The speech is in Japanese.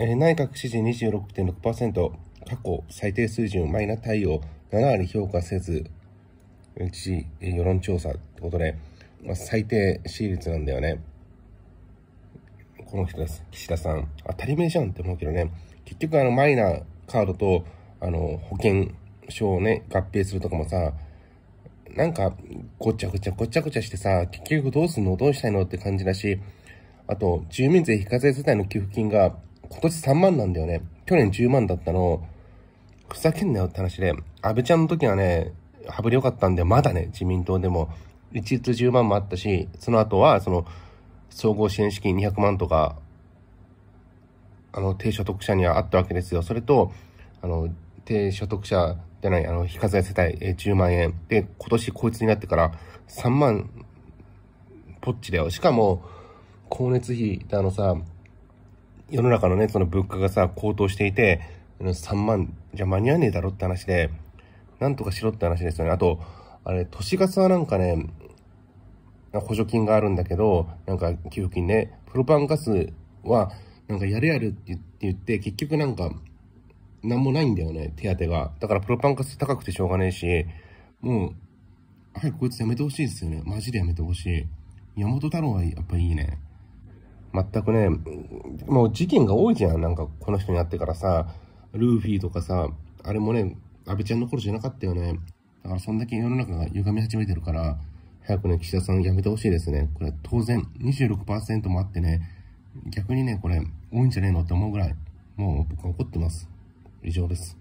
え内閣支持26.6%、過去最低水準、マイナ対応、7割評価せず、知事、世論調査ってことで、まあ、最低支持率なんだよね。この人です。岸田さん。当たり前じゃんって思うけどね。結局あのマイナカードとあの保険証をね、合併するとかもさ、なんかごちゃごちゃごちゃごちゃしてさ、結局どうすんのどうしたいのって感じだし、あと、住民税非課税世帯の給付金が今年3万なんだよね。去年10万だったの、ふざけんなよって話で、安倍ちゃんの時はね、羽振り良かったんで、まだね、自民党でも、一律10万もあったし、その後は、その、総合支援資金200万とか、あの、低所得者にはあったわけですよ。それと、あの、低所得者じゃない、あの、非課税世帯、え10万円。で、今年こいつになってから3万、ぽっちだよ。しかも、光熱費あのさ、世の中のね、その物価がさ、高騰していて、3万じゃ間に合わねえだろって話で、なんとかしろって話ですよね。あと、あれ、都市ガスはなんかね、補助金があるんだけど、なんか給付金ね、プロパンガスは、なんかやるやるって言って、結局なんか、なんもないんだよね、手当が。だからプロパンガス高くてしょうがねえし、もう、早くこいつやめてほしいですよね。マジでやめてほしい。山本太郎はやっぱいいね。全くね、もう事件が多いじゃん。なんか、この人に会ってからさ、ルーフィーとかさ、あれもね、安倍ちゃんの頃じゃなかったよね。だから、そんだけ世の中が歪み始めてるから、早くね、岸田さんやめてほしいですね。これ、当然26%もあってね、逆にね、これ、多いんじゃねえのって思うぐらい、もう僕は怒ってます。以上です。